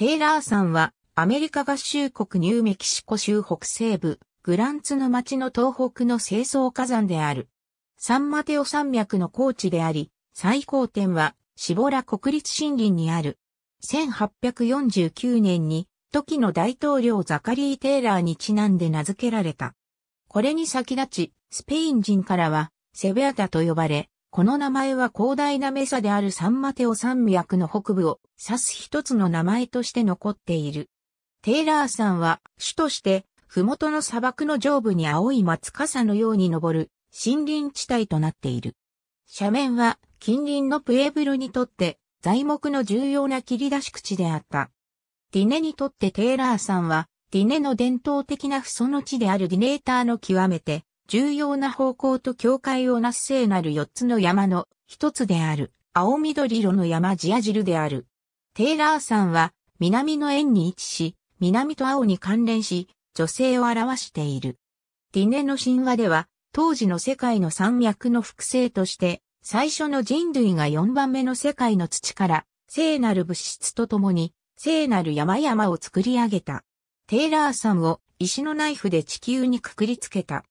テイラーさんはアメリカ合衆国ニューメキシコ州北西部グランツの町の東北の清掃火山である。サンマテオ山脈の高地であり、最高点はシボラ国立森林にある。1849年に時の大統領ザカリー・テイラーにちなんで名付けられた。これに先立ち、スペイン人からはセベアタと呼ばれ、この名前は広大なメサであるサンマテオ山脈の北部を指す一つの名前として残っている。テイラーさんは主として麓の砂漠の上部に青い松傘のように登る森林地帯となっている。斜面は近隣のプエブルにとって材木の重要な切り出し口であった。ディネにとってテイラーさんはディネの伝統的な不祖の地であるディネーターの極めて重要な方向と境界をなす聖なる四つの山の一つである、青緑色の山ジアジルである。テイラー山は、南の円に位置し、南と青に関連し、女性を表している。ディネの神話では、当時の世界の山脈の複製として、最初の人類が4番目の世界の土から、聖なる物質とともに、聖なる山々を作り上げた。テイラー山を石のナイフで地球にくくりつけた。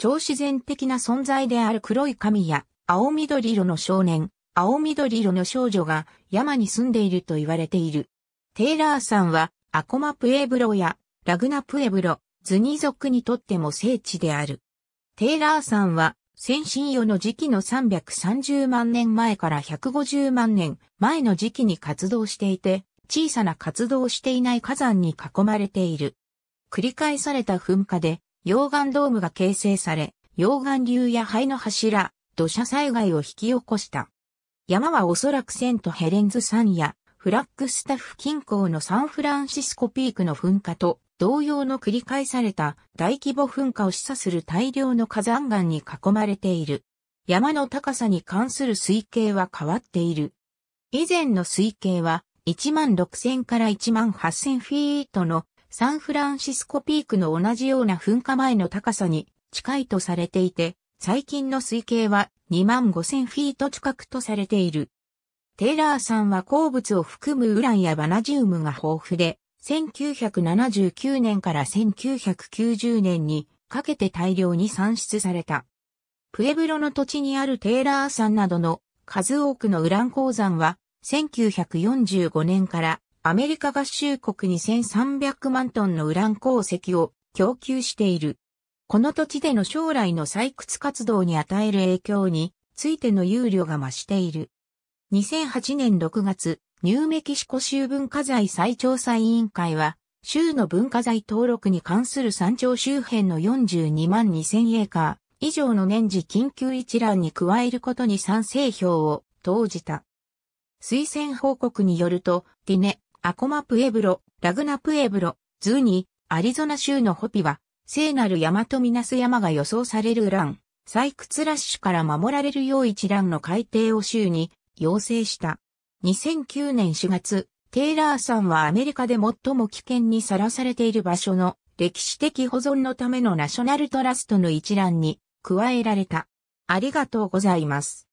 超自然的な存在である黒い神や青緑色の少年、青緑色の少女が山に住んでいると言われている。テイラーさんはアコマプエブロやラグナプエブロ、ズニ族にとっても聖地である。テイラーさんは先進世の時期の330万年前から150万年前の時期に活動していて、小さな活動をしていない火山に囲まれている。繰り返された噴火で溶岩ドームが形成され、溶岩流や灰の柱、土砂災害を引き起こした。山はおそらくセントヘレンズ山やフラッグスタッフ近郊のサンフランシスコピークの噴火と同様の繰り返された大規模噴火を示唆する大量の火山岩に囲まれている。山の高さに関する推計は変わっている。以前の推計は1万6000から1万8000フィートのサンフランシスコピークの同じような噴火前の高さに近いとされていて、最近の推計は2万5000フィート近くとされている。テイラーさんは鉱物を含むウランやバナジウムが豊富で、1979年から1990年にかけて大量に産出された。プエブロの土地にあるテイラー山などの数多くのウラン鉱山は1945年からアメリカ合衆国に1300万トンのウラン鉱石を供給している。この土地での将来の採掘活動に与える影響についての憂慮が増している。2008年6月、ニューメキシコ州文化財再調査委員会は、州の文化財登録に関する山頂周辺の42万2000エーカー以上の年次緊急一覧に加えることに賛成票を投じた。推薦報告によると、ティネ、アコマプエブロ、ラグナプエブロ、ズーニ、アリゾナ州のホピは、聖なる山とみなす山が予想される欄、採掘ラッシュから守られるよう一覧の改定を州に要請した。2009年4月、テイラーさんはアメリカで最も危険にさらされている場所の歴史的保存のためのナショナルトラストの一覧に加えられた。ありがとうございます。